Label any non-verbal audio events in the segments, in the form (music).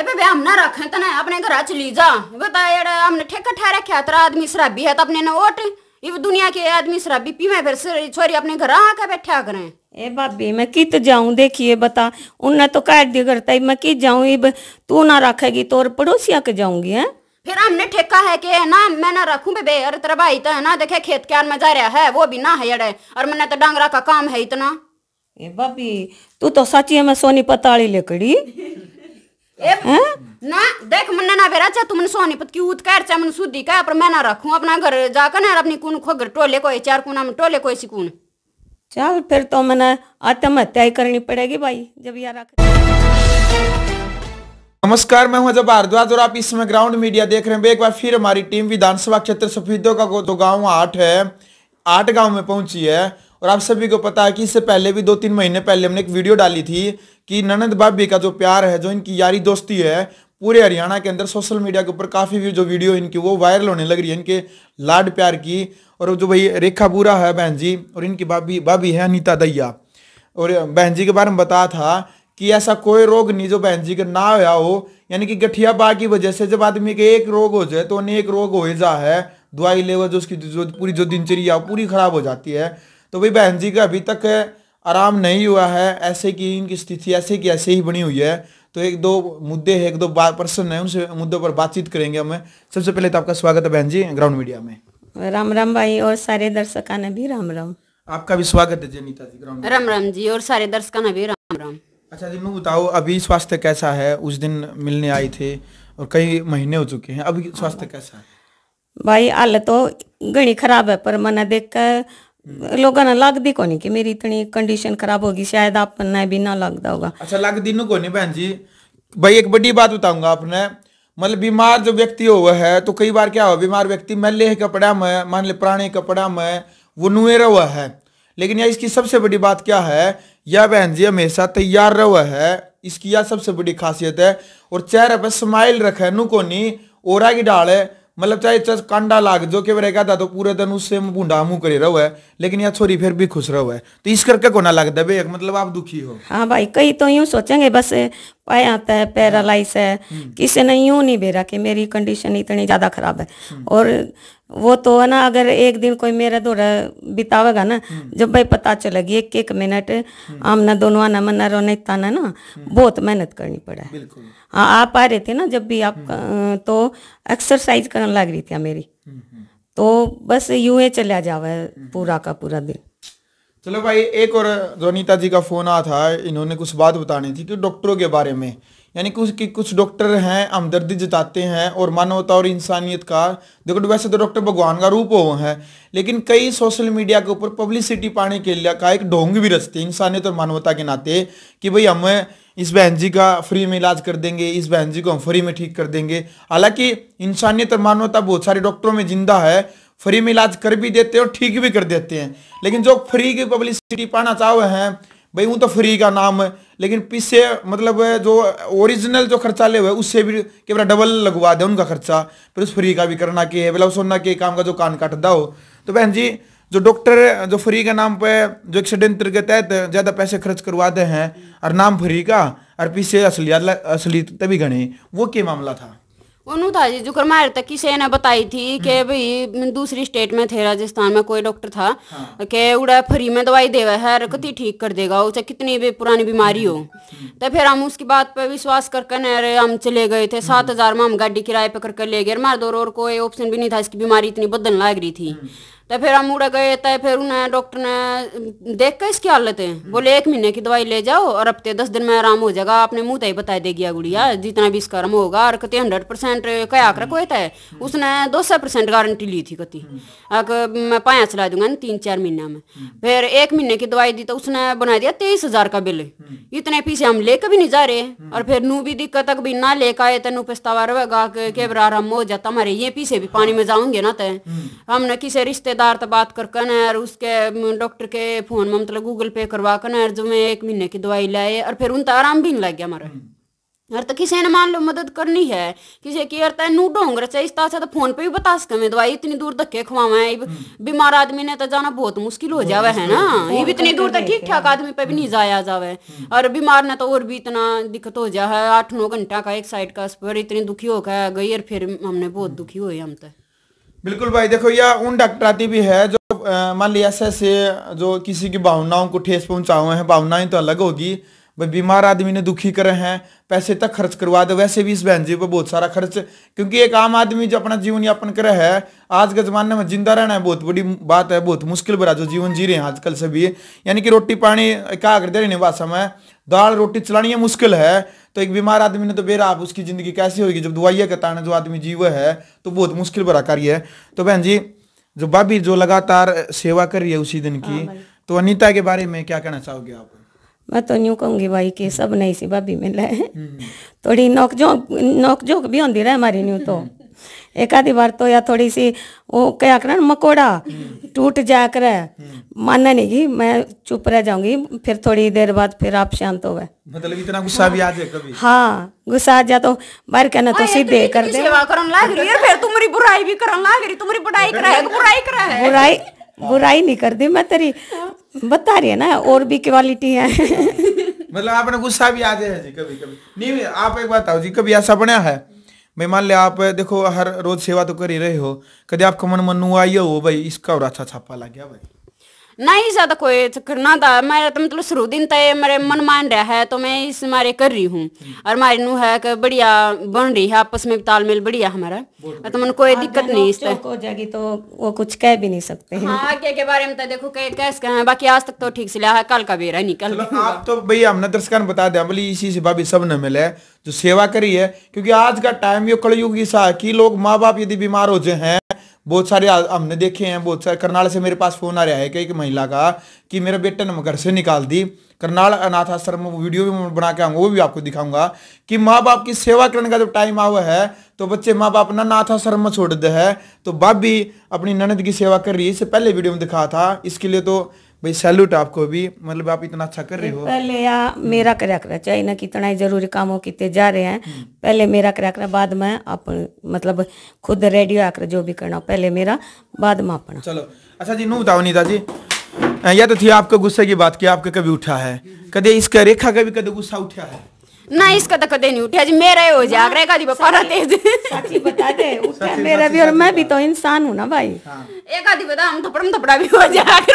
अबे बे तो हमने रखे तने अपने घर चली ली जा हमने ठेका ठहरा रखा तेरा आदमी शराबी है तो अपने ने ओट ये दुनिया के आदमी शराबी पीवे फिर छोरी अपने घर आके बैठा करे ए भाभी मैं कित तो जाऊं देखिए बता उनने तो कह दिया करता मैं कित जाऊं इब तू ना रखेगी तो और पड़ोसिया के जाऊंगी है फिर हमने ठेका है कि ना मैं ना रखू बेबे अरे तेरा भाई तो है ना देखे खेत क्यार में जा रहा है वो भी ना है अड़े और मैंने तो डांगरा का काम है इतना ए भाभी तू तो सची है मैं सोनी पताली लेकड़ी ना देख मन ना बेरा चा तुमने सोनी पत की उत कर चा मन सुधी का पर मैं ना रखूं अपना घर जाकर ना अपनी कुन खो घर टोले कोई चार कुना में टोले कोई सी सिकुन चल फिर तो मैंने आत्महत्या ही करनी पड़ेगी भाई जब यार नमस्कार मैं हूं अजय भारद्वाज और आप इस समय ग्राउंड मीडिया देख रहे हैं एक बार फिर हमारी टीम विधानसभा क्षेत्र सफीदों का जो गाँव आठ है आठ गाँव में पहुंची है और आप सभी को पता है कि इससे पहले भी दो तीन महीने पहले हमने एक वीडियो डाली थी कि ननद भाभी का जो प्यार है जो इनकी यारी दोस्ती है पूरे हरियाणा के अंदर सोशल मीडिया के ऊपर काफ़ी जो वीडियो इनकी वो वायरल होने लग रही है इनके लाड प्यार की और जो भाई रेखा बूरा है बहन जी और इनकी भाभी भाभी है अनिता दैया और बहन जी के बारे में बताया था कि ऐसा कोई रोग नहीं जो बहन जी का ना आया हो यानी कि गठिया बा की वजह से जब आदमी के एक रोग हो जाए तो अनेक रोग हो जा है दवाई लेवल जो उसकी जो पूरी जो दिनचर्या पूरी खराब हो जाती है तो भाई बहन जी का अभी तक आराम नहीं हुआ है ऐसे की इनकी स्थिति ऐसे की ऐसे ही बनी हुई है तो एक दो मुद्दे हैं एक दो पर्सन है उनसे मुद्दों पर बातचीत करेंगे हमें सबसे पहले तो आपका स्वागत है बहन जी ग्राउंड मीडिया में राम राम भाई और सारे दर्शक ने भी राम राम आपका भी स्वागत है जनीता जी ग्राउंड राम राम जी और सारे दर्शक ने भी राम राम अच्छा जी मैं बताओ अभी स्वास्थ्य कैसा है उस दिन मिलने आई थे और कई महीने हो चुके हैं अभी स्वास्थ्य हाँ। कैसा है भाई हाल तो घनी खराब है पर मैंने देख कर लोकांना लागदी कोणी कि मेरी इतनी कंडीशन खराब होगी शायद आप ना भी ना लगता होगा अच्छा लग लागदी नु कोनी बहन जी भाई एक बड़ी बात बताऊंगा आपने मतलब बीमार जो व्यक्ति हुआ है तो कई बार क्या हो बीमार व्यक्ति मैं लेह कपड़ा में मान ले पुराने कपड़ा में वो नुए हुआ है लेकिन यह इसकी सबसे बड़ी बात क्या है यह बहन जी हमेशा तैयार रहा है इसकी यह सबसे बड़ी खासियत है और चेहरे पर स्माइल रखे नु कोनी ओरा की डाल है मतलब चाहे चाहे कांडा लाग जो के रहेगा था तो पूरे दिन उससे बूढ़ा मुंह करे रहो है लेकिन यहाँ छोरी फिर भी खुश रहो है तो इस करके को ना लग है मतलब आप दुखी हो हाँ भाई कई तो यूँ सोचेंगे बस पाए आता है पैरालाइज है हम्म। किसी ने यूं नहीं बेरा कि मेरी कंडीशन इतनी ज़्यादा ख़राब है हम्म। और वो तो है ना अगर एक दिन कोई मेरा दौरा बितावेगा ना हम्म। जब भाई पता चलेगी एक एक मिनट आमना दोनों आना मना रोने ताना ना बहुत मेहनत करनी पड़ा है हाँ आप आ रहे थे ना जब भी आप तो एक्सरसाइज करने लग रही थी मेरी तो बस यूं ही चला जावा है पूरा का पूरा दिन चलो भाई एक और जोनीता जी का फ़ोन आ था इन्होंने कुछ बात बतानी थी कि डॉक्टरों के बारे में यानी कुछ कि कुछ डॉक्टर हैं हमदर्दी जताते हैं और मानवता और इंसानियत का देखो तो वैसे तो डॉक्टर भगवान का रूप हो है लेकिन कई सोशल मीडिया के ऊपर पब्लिसिटी पाने के लिए का एक ढोंग भी रचते हैं इंसानियत और मानवता के नाते कि भाई हम इस बहन जी का फ्री में इलाज कर देंगे इस बहन जी को हम फ्री में ठीक कर देंगे हालांकि इंसानियत और मानवता बहुत सारे डॉक्टरों में जिंदा है फ्री में इलाज कर भी देते हैं और ठीक भी कर देते हैं लेकिन जो फ्री की पब्लिसिटी पाना चाहे हैं भाई वो तो फ्री का नाम है लेकिन पीछे मतलब जो ओरिजिनल जो खर्चा ले हुए उससे भी बड़ा डबल लगवा दे उनका खर्चा फिर उस फ्री का भी करना के है बोला मतलब सोना के काम का जो कान काट हो तो बहन जी जो डॉक्टर जो फ्री के नाम पे जो एक्सीडेंट के तहत ज़्यादा पैसे खर्च करवाते हैं और नाम फ्री का और पीछे असली असली तभी गणे वो क्या मामला था था जी जुकर मारे तक किसी ने बताई थी हम्म। कि भाई दूसरी स्टेट में थे राजस्थान में कोई डॉक्टर था हाँ। कि उड़ा फ्री में दवाई देवा है हम्म। कति ठीक कर देगा उसे कितनी भी पुरानी बीमारी हो तो फिर हम उसकी बात पर विश्वास करके नहीं हम चले गए थे सात हजार में हम गाड़ी किराए पर करके ले गए मार दो और कोई ऑप्शन भी नहीं था इसकी बीमारी इतनी बदल लग रही थी तो फिर हम उड़े गए तो फिर उन्हें डॉक्टर ने देख के इसकी हालत है बोले एक महीने की दवाई ले जाओ और हफ्ते दस दिन में आराम हो जाएगा आपने मुंह तय बता देगी गुड़िया जितना भी इसका आराम होगा और कति हंड्रेड परसेंट कया कर कोई है उसने दो सौ परसेंट गारंटी ली थी कति मैं पाया चला दूंगा ना तीन चार महीने में फिर एक महीने की दवाई दी तो उसने बना दिया तेईस हजार का बिल इतने पीछे हम लेकर भी नहीं जा रहे और फिर नू भी दिक्कत तक भी ना लेकर आए तो नू पछतावा रहेगा के बरार आराम हो जाता हमारे ये पीछे भी पानी में जाऊंगे ना तो हमने किसी रिश्ते केदार बात कर कन और उसके डॉक्टर के फोन में मतलब गूगल पे करवा कन और जो मैं एक महीने की दवाई लाए और फिर उन तो आराम भी नहीं लग गया हमारा यार हम्म। तो किसी ने मान लो मदद करनी है किसी की यार तय तो नू ढोंग रचा इस तरह से तो फोन पे भी बता सके मैं दवाई इतनी दूर धक्के खवावा हम्म। बीमार आदमी ने तो जाना बहुत मुश्किल हो जावे है ना ये भी इतनी दूर तक ठीक ठाक आदमी पे भी नहीं हम्म। जाया जावे और बीमार ने तो और भी इतना दिक्कत हो जा है आठ नौ घंटा का एक साइड का पर इतनी दुखी होकर गई और फिर हमने बहुत दुखी हुए हम तो बिल्कुल भाई देखो यह उन डॉक्टर आती भी है जो मान लिया ऐसे जो किसी की भावनाओं को ठेस हुए हैं भावनाएं तो अलग होगी भाई बीमार आदमी ने दुखी करे हैं पैसे तक खर्च करवा दे वैसे भी इस बहन जी पर बहुत सारा खर्च क्योंकि एक आम आदमी जो अपना जीवन यापन करे है आज के ज़माने में जिंदा रहना है बहुत बड़ी बात है बहुत मुश्किल भरा जो जीवन जी रहे हैं आजकल से भी यानी कि रोटी पानी क्या दे रहे भाषा में दाल रोटी चलानी है मुश्किल है तो एक बीमार आदमी ने तो बेरा आप उसकी ज़िंदगी कैसी होगी जब दुआइया का ताना जो आदमी जीव है तो बहुत मुश्किल भरा कार्य है तो बहन जी जो भाभी जो लगातार सेवा कर रही है उसी दिन की हाँ, तो अनिता के बारे में क्या कहना चाहोगे आप मैं तो यूँ कहूंगी भाई कि सब नई सी भाभी मिले हैं हम्म। थोड़ी नोकझोंक नोकझोंक भी होती रहे हमारी न्यू तो हम्म। एक आधी बार तो या थोड़ी सी वो क्या कर मकोड़ा हम्म। टूट जा कर मानना नहीं कि मैं चुप रह जाऊंगी फिर थोड़ी देर बाद फिर आप शांत हो गए मतलब इतना गुस्सा हाँ, भी आ जाए कभी हाँ गुस्सा आ जा तो बाहर कहना तो सीधे कर दे सेवा करन लाग रही है फिर तुम्हारी बुराई भी करन लाग रही तुम्हारी बुराई करा है बुराई करा है बुराई बुराई नहीं कर दी मैं तेरी बता रही है ना और भी क्वालिटी है मतलब आपने गुस्सा भी आ जाए जी कभी कभी नहीं आप एक बात बताओ जी कभी ऐसा बनाया है भाई मान लिया आप देखो हर रोज सेवा तो कर ही रहे हो कभी आपका मन मन हुआ हो भाई इसका और अच्छा छापा लग गया भाई नहीं ज़्यादा कोई तो करना था मेरा तो मतलब शुरू दिन तय मेरे मन मान रहा है तो मैं इस मारे कर रही हूँ और मारे नु है कि बढ़िया बन रही है आपस में तालमेल बढ़िया हमारा तो मन कोई हाँ, दिक्कत नहीं इस हो जाएगी तो वो कुछ कह भी नहीं सकते हैं हाँ, आगे के बारे में तो देखो कैसे कहें बाकी आज तक तो ठीक से लिया है कल का बेरा कल आप तो भैया हमने दर्शकों बता दिया बोली इसी से भाभी सब ने मिले जो सेवा करी है क्योंकि आज का टाइम ये कलयुग सा है कि लोग माँ बाप यदि बीमार हो जाए हैं बहुत सारे हमने देखे हैं बहुत सारे करनाल से मेरे पास फ़ोन आ रहा है कि एक महिला का कि मेरा बेटा ने घर से निकाल दी करनाल अनाथ आश्रम वीडियो भी बना के आऊंगा वो भी आपको दिखाऊंगा कि माँ बाप की सेवा करने का जब टाइम आवा है तो बच्चे माँ बाप ना नाथ आश्रम में छोड़ दे है तो बाप भी अपनी ननद की सेवा कर रही है इससे पहले वीडियो में दिखा था इसके लिए तो भाई सैल्यूट आपको भी मतलब आप इतना अच्छा कर रहे हो पहले या मेरा करा करा चाहे ना कितना ही जरूरी काम हो कितने जा रहे हैं हम्म। पहले मेरा करा करा बाद में आप मतलब खुद रेडियो आकर जो भी करना पहले मेरा बाद में अपना चलो अच्छा जी नू बताओ नीता जी या तो थी आपको गुस्से की बात की आपके कभी उठा है कभी इसका रेखा कभी कभी गुस्सा उठा है ना इसका तो कदे नहीं उठा जी मेरा ही हो जाग रहा है बपारा बता दे उठा मेरा भी और मैं भी तो इंसान हूँ ना भाई हाँ। एक आदि बता हम थपड़म थपड़ा भी हो जाग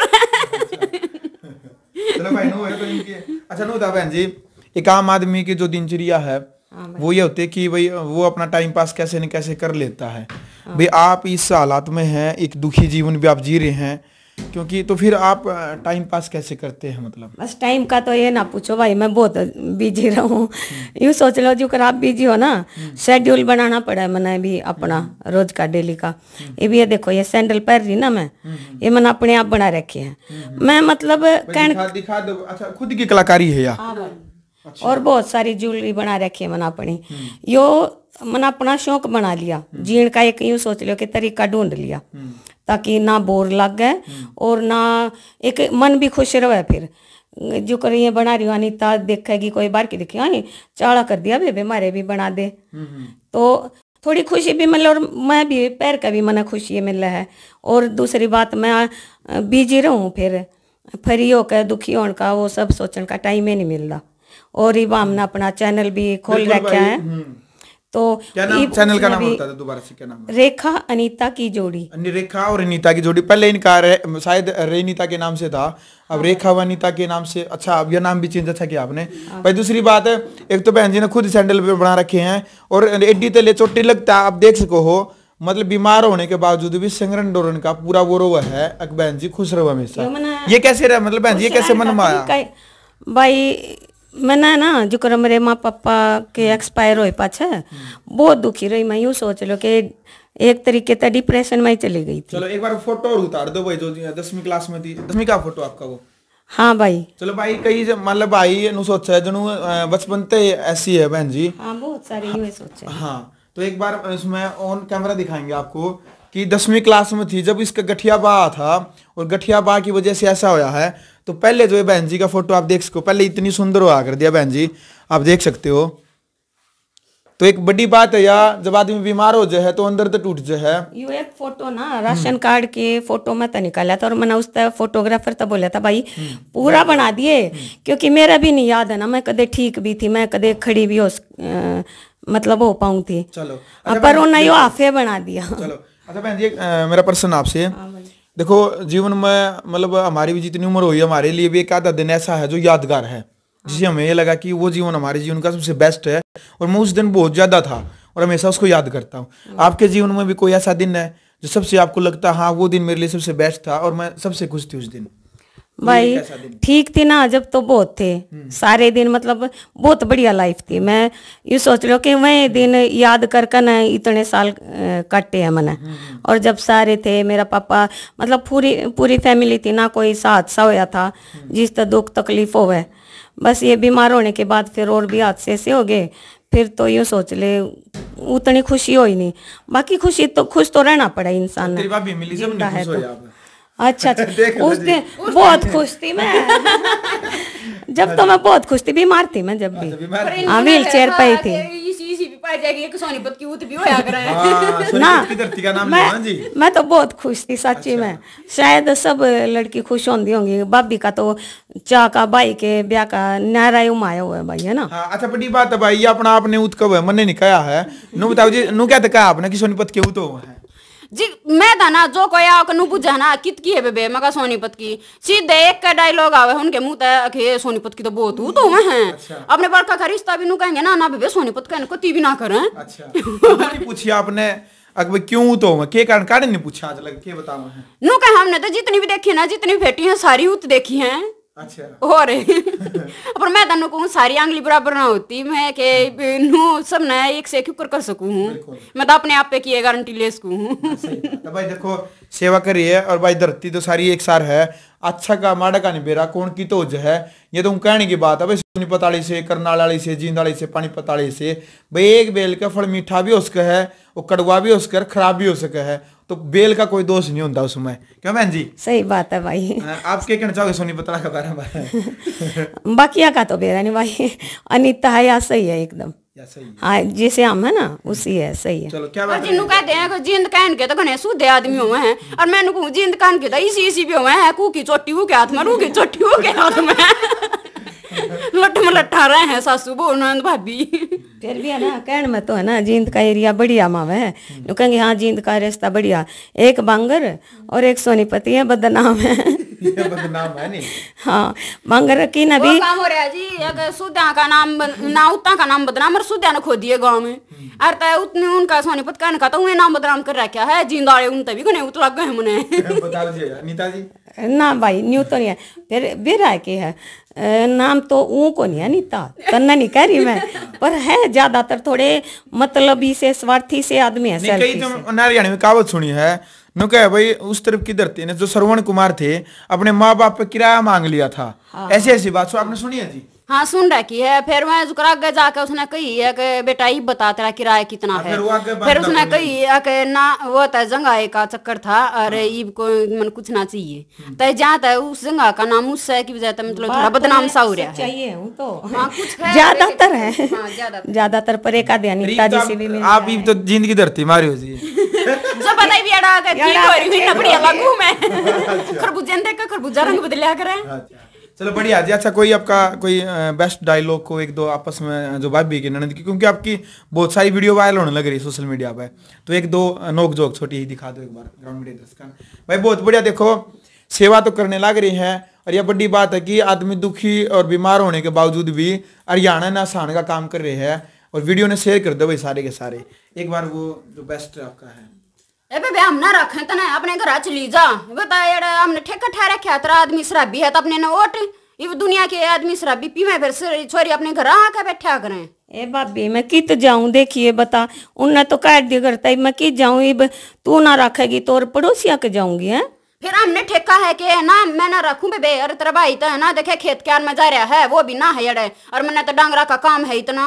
चलो भाई नो तो इनके अच्छा नो बहन जी एक आम आदमी की जो दिनचर्या है हाँ, वो ये होती है कि भाई वो अपना टाइम पास कैसे न कैसे कर लेता है हाँ। भाई आप इस हालात में हैं एक दुखी जीवन भी आप जी रहे हैं क्योंकि तो फिर आप टाइम पास कैसे करते हैं मतलब बस टाइम का तो ये ना पूछो भाई मैं बहुत बिजी रहा यू यूँ सोच लो जो आप बिजी हो ना शेड्यूल हम्म। बनाना पड़ा मैंने भी अपना हम्म। रोज का डेली का हम्म। ये भी ये देखो ये सैंडल पहन रही ना मैं ये मैंने अपने आप बना रखे हैं मैं मतलब दिखा, दिखा दो अच्छा खुद की कलाकारी है यार हाँ अच्छा। और बहुत सारी ज्वेलरी बना रखी है मैंने अपनी यो मैंने अपना शौक बना लिया जीण का एक यूँ सोच लो कि तरीका ढूंढ लिया ताकि ना बोर लग गए और ना एक मन भी खुश रहे फिर जो कर ये बना रही हूँ अनिता देखेगी कोई बार की देखी आई चाड़ा कर दिया बेबे मारे भी बना दे हम्म, हम्म। तो थोड़ी खुशी भी मिले और मैं भी पैर का भी मन खुशी मिल है और दूसरी बात मैं बिजी रहूँ फिर फ्री होकर दुखी होने का वो सब सोचने का टाइम ही नहीं मिलता और ये हमने अपना चैनल भी खोल रखा है तो क्या नाम चैनल का नाम बता दो दोबारा से क्या नाम है? रेखा अनीता की जोड़ी रेखा और अनीता की जोड़ी पहले इनका शायद रे, रेनीता के नाम से था अब हाँ। रेखा वनीता के नाम से अच्छा अब यह नाम भी चेंज अच्छा किया आपने हाँ। भाई दूसरी बात है एक तो बहन जी ने खुद सैंडल पे बना रखे हैं और एड्डी तले चोटी लगता है आप देख सको हो मतलब बीमार होने के बावजूद भी सिंगरन डोरन का पूरा वो रोवा है अक बहन जी खुश रहो हमेशा ये कैसे रहा मतलब बहन जी कैसे मन माया भाई मैंने ना जो कर मेरे माँ पापा के एक्सपायर हो पाछे बहुत दुखी रही मैं यूँ सोच लो कि एक तरीके से डिप्रेशन में ही चली गई थी चलो एक बार फोटो और उतार दो भाई जो दसवीं क्लास में थी दसवीं का फोटो आपका वो हाँ भाई चलो भाई कई मतलब भाई नु सोचा है जनू बचपन ते ऐसी है बहन जी हाँ बहुत सारी हाँ, यूँ सोचे हाँ तो एक बार उसमें ऑन कैमरा दिखाएंगे आपको कि दसवीं क्लास में थी जब इसका गठिया बा था और गठिया बा की वजह से ऐसा होया है तो पहले जो है बहन जी का फोटो आप देख सको पहले इतनी सुंदर हुआ कर दिया बहन जी आप देख सकते हो तो एक बड़ी बात है या जब आदमी बीमार हो जाए तो अंदर तो टूट जाए है यू एक फोटो ना राशन कार्ड के फोटो में तो निकाला था और मैंने उस फोटोग्राफर तो बोला था भाई पूरा हम्म। बना दिए हम्म। क्योंकि मेरा भी नहीं याद है ना मैं कदे ठीक भी थी मैं कदे खड़ी भी हो मतलब हो पाऊँ थी चलो हाँ, पर उन्होंने यो बना दिया चलो अच्छा बहन जी मेरा प्रश्न आपसे है हाँ, देखो जीवन में मतलब हमारी भी जितनी उम्र हुई हमारे लिए भी एक आधा दिन ऐसा है जो यादगार है हाँ। जिसे हमें ये लगा कि वो जीवन हमारे जीवन का सबसे बेस्ट है और मैं उस दिन बहुत ज़्यादा था और हमेशा उसको याद करता हूँ हाँ। आपके जीवन में भी कोई ऐसा दिन है जो सबसे आपको लगता है हाँ वो दिन मेरे लिए सबसे बेस्ट था और मैं सबसे खुश थी उस दिन भाई ठीक थी ना जब तो बहुत थे हम्म। सारे दिन मतलब बहुत बढ़िया लाइफ थी मैं ये सोच रही हूँ कि वह दिन याद कर कर ना इतने साल काटे हैं मैंने हम्म, हम्म। और जब सारे थे मेरा पापा मतलब पूरी पूरी फैमिली थी ना कोई सा हादसा होया था जिस तरह दुख तकलीफ हो बस ये बीमार होने के बाद फिर और भी हादसे ऐसे हो गए फिर तो यूँ सोच ले उतनी खुशी हो ही नहीं बाकी खुशी तो खुश तो रहना पड़ा इंसान ने अच्छा, अच्छा। (laughs) उस दिन बहुत (laughs) खुश थी मैं जब तो मैं बहुत खुश थी बीमार थी मैं जब भी अच्छा, हाँ व्हील चेयर पर ही थी हाँ, हाँ मैं, तो बहुत खुश थी सच्ची अच्छा। में शायद सब लड़की खुश होंगी होंगी भाभी का तो चा का भाई के ब्याह का नारा उमाया हुआ है भाई है ना हाँ, अच्छा बड़ी बात है भाई अपना आपने उत कब है मैंने नहीं कहा है नु बताओ जी नु क्या तो कहा आपने कि सोनीपत के उत है जी मैं था ना जो कोया कनु बुझाना कित की है बेबे मगा सोनीपत की सीधे एक का डायलॉग आवे उनके मुंह तक के सोनीपत की तो बहुत हूं तो मैं हैं अच्छा। अपने बड़का का रिश्ता भी नु कहेंगे ना ना बेबे सोनीपत का इनको ती ना करें अच्छा तो पूछिए आपने अगर क्यों तो मैं के कारण कारण नहीं पूछा आज लग के बताऊं नु कहे हमने तो जितनी भी देखी ना जितनी भेटी है सारी उत देखी हैं ਅੱਛਾ ਹੋਰ ਪਰ ਮੈਂ ਤੁਹਾਨੂੰ ਕਹੂੰ ਸਾਰੀ ਆਂਗਲੀ ਬਰਾਬਰ ਨਾ ਹੋਤੀ मैं के नो सब ना एक से क्यों कर सकूं हूँ मैं तो अपने आप पे की गारंटी ले सकूं हूँ तो भाई देखो सेवा करिए और भाई धरती तो सारी एक सार है अच्छा का माड़ा का नहीं बेरा कौन की तो है ये तो कहने की बात है भाई सोनीपत वाली से करनाल वाली से जींद वाली से पानी पताली से भाई एक बेल का फल मीठा भी हो सके है और कड़वा भी हो सके खराब भी हो सके है तो बेल का कोई दोष नहीं होता उसमें क्यों बहन जी सही बात है भाई (laughs) आप क्या कहना चाहोगे सोनी पतला के बारे में (laughs) बाकी का तो बेरा नहीं भाई (laughs) अनिता है या सही है एकदम हाँ जैसे हम है ना उसी है सही है चलो क्या बात जिन्हों कहते हैं जिंद कहन के तो घने सूधे आदमी हुए हैं और मैं जिंद कहन के तो इसी इसी पे हुए हैं कू की चोटी हुए हाथ में रू की चोटी हुए हाथ में लट्ठ में लट्ठा रहे हैं सासू बो नंद भाभी फिर भी है ना कहने में तो है ना जींद का एरिया बढ़िया मावे है कहेंगे हाँ जींद का रास्ता बढ़िया एक बांगर और एक सोनीपति है बदनाम है (laughs) बदनाम हाँ, नाम उतना का नाम बदनाम और सुधा ने खो दिए गाँव में हम्म। अरे उनका सोनीपत कहने तो नाम बदनाम कर रहा है उन तभी को उतरा गए ना भाई न्यू तो नहीं है फिर बिरा की है नाम तो ऊ को नहीं है नीता करना नहीं कह रही मैं पर है ज्यादातर थोड़े मतलब से स्वार्थी से आदमी है कई तो हरियाणा में कहावत सुनी है नु कह भाई उस तरफ की धरती ने जो श्रवण कुमार थे अपने माँ बाप पे किराया मांग लिया था हाँ। ऐसी ऐसी बात सो आपने सुनी है जी हाँ सुन रखी है फिर मैं जुकर आगे जाके उसने कही है कि बेटा ही बता तेरा किराया कितना हाँ, है फिर उसने कही है कि ना वो तो जंगा एक का चक्कर था अरे ईब हाँ। को मन कुछ ना चाहिए हाँ। तो जहाँ तक उस जंगा का नाम उससे की वजह तो मतलब थोड़ा तो बदनाम सा हो रहा है चाहिए तो (laughs) ज्यादातर है ज्यादातर पर एक आधे आप ईब तो जिंदगी धरती मारी हो जी (laughs) (laughs) अच्छा। खरबूजे खरबूजा रंग बदलिया करें चलो बढ़िया जी अच्छा कोई आपका कोई बेस्ट डायलॉग को एक दो आपस में जो बात भी की ननद की क्योंकि आपकी बहुत सारी वीडियो वायरल होने लग रही है सोशल मीडिया पर तो एक दो नोक जोक छोटी ही दिखा दो एक बार ग्राउंड मीडिया दर्शक भाई बहुत बढ़िया देखो सेवा तो करने लग रही है और यह बड़ी बात है कि आदमी दुखी और बीमार होने के बावजूद भी हरियाणा ने आसान का काम कर रहे हैं और वीडियो ने शेयर कर दो भाई सारे के सारे एक बार वो जो बेस्ट आपका है अबे रखे अपने घर चली जा हमने ठेका ठहरा तेरा आदमी शराबी है तो अपने दुनिया के आदमी शराबी पीवे फिर छोरी अपने घर आके बैठा ए भाभी मैं कित तो जाऊं देखिए बता उनने तो दिया करता है मैं कित जाऊं इब तू ना रखेगी तो और पड़ोसिया के जाऊंगी है फिर हमने ठेका है कि ना मैं ना रखू बे अरे तेरा भाई तो है ना देखे खेत क्यार में जा रहा है वो भी ना है अड़े और मैंने तो डांगरा का काम है इतना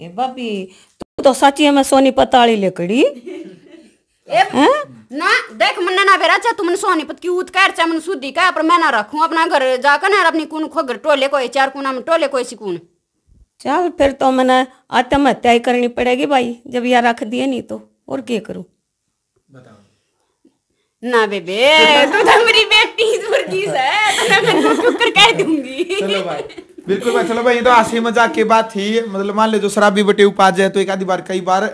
ए भाभी तू तो सच है मैं सोनी पताली लेकड़ी ना देख मन ना फिर अच्छा तुमने सोनी पत की उत कर चा मन सुदी का पर मैं ना रखूं अपना घर जाकर ना अपनी कुन खोगर टोले कोई चार कुना में टोले को सिकून चल फिर तो मैंने आत्महत्या ही करनी पड़ेगी भाई जब यह रख दिए नहीं तो और क्या करूं बताओ ना बेबे तू तो मेरी बेटी मुर्गी से तो मैं कर कह दूंगी चलो भाई बिल्कुल भाई चलो भाई ये तो हंसी मजाक की बात थी मतलब मान ले जो शराबी बटे उपाज जाए तो एक आधी बार कई बार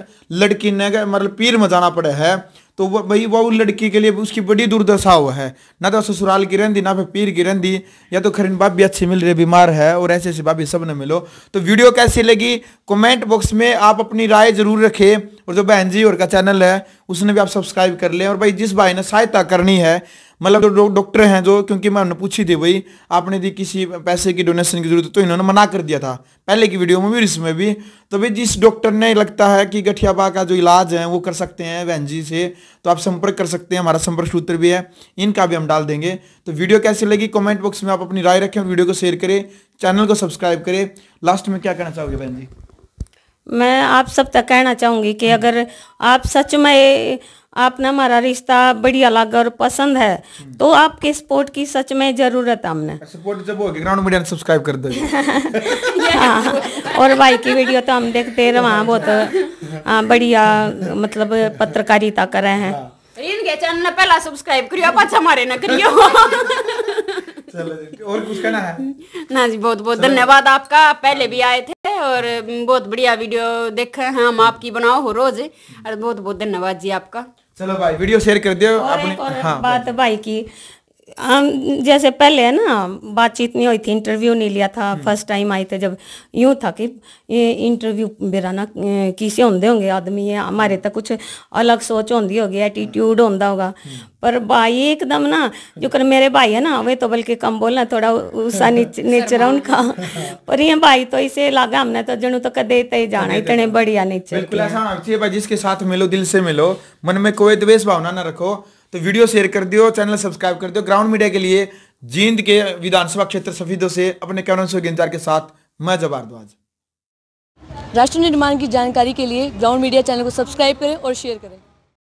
लड़की ने मतलब पीर में जाना पड़े है तो वो भाई वो लड़की के लिए उसकी बड़ी दुर्दशा हुआ है ना तो ससुराल की रहती ना फिर पीर की रहती या तो खरीन भाभी अच्छी मिल रही बीमार है और ऐसे ऐसी भाभी सब ने मिलो तो वीडियो कैसी लगी कमेंट बॉक्स में आप अपनी राय जरूर रखें और जो बहन जी और का चैनल है उसने भी आप सब्सक्राइब कर लें और भाई जिस भाई ने सहायता करनी है मतलब जो डॉक्टर हैं जो क्योंकि मैं उन्होंने पूछी थी भाई आपने दी किसी पैसे की डोनेशन की जरूरत है तो इन्होंने मना कर दिया था पहले की वीडियो में भी इसमें भी तो भाई जिस डॉक्टर ने लगता है कि गठियाबा का जो इलाज है वो कर सकते हैं वैन जी से तो आप संपर्क कर सकते हैं हमारा संपर्क सूत्र भी है इनका भी हम डाल देंगे तो वीडियो कैसी लगी कॉमेंट बॉक्स में आप अपनी राय रखें वीडियो को शेयर करें चैनल को सब्सक्राइब करें लास्ट में क्या कहना चाहोगे बहन जी मैं आप सब तक कहना चाहूँगी कि अगर आप सच में आपने हमारा रिश्ता बढ़िया लगा और पसंद है तो आपके सपोर्ट की सच में जरूरत हमने सपोर्ट अच्छा, जब होगी ग्राउंड मीडिया सब्सक्राइब कर दो (laughs) हाँ, और भाई की वीडियो तो हम देखते रहे वहाँ बहुत हाँ, बढ़िया मतलब पत्रकारिता कर रहे हैं इनके हाँ। चैनल पहला सब्सक्राइब करियो आप अच्छा मारे ना करियो और कुछ कहना है ना जी बहुत बहुत धन्यवाद आपका पहले भी आए थे और बहुत बढ़िया वीडियो देखे है हम आपकी बनाओ हो रोज और बहुत बहुत धन्यवाद जी आपका चलो भाई वीडियो शेयर कर दियो और आपने हाँ बात भाई की हम जैसे पहले है ना बातचीत नहीं हुई थी इंटरव्यू नहीं लिया था फर्स्ट टाइम हम्म। आए थे जब यूं था कि ये इंटरव्यू ना किसे होंगे होंगे आदमी है हमारे तक तो कुछ अलग सोच होंगी होगी एटीट्यूड हम्म। होंगे होगा हम्म। पर भाई एकदम ना जो कर मेरे भाई है ना वे तो बल्कि कम बोलना थोड़ा उसका नेचर है उनका पर ये भाई तो इसे लगा हमने तो जनू तो कदे ते जाना इतने बढ़िया नेचर बिल्कुल ऐसा जिसके साथ मिलो दिल से मिलो मन में कोई द्वेष भावना ना रखो तो वीडियो शेयर कर दियो चैनल सब्सक्राइब कर दियो ग्राउंड मीडिया के लिए जींद के विधानसभा क्षेत्र सफीदों से अपने कैमरन गिंजार के साथ मैं जबारद्वाज राष्ट्र निर्माण की जानकारी के लिए ग्राउंड मीडिया चैनल को सब्सक्राइब करें और शेयर करें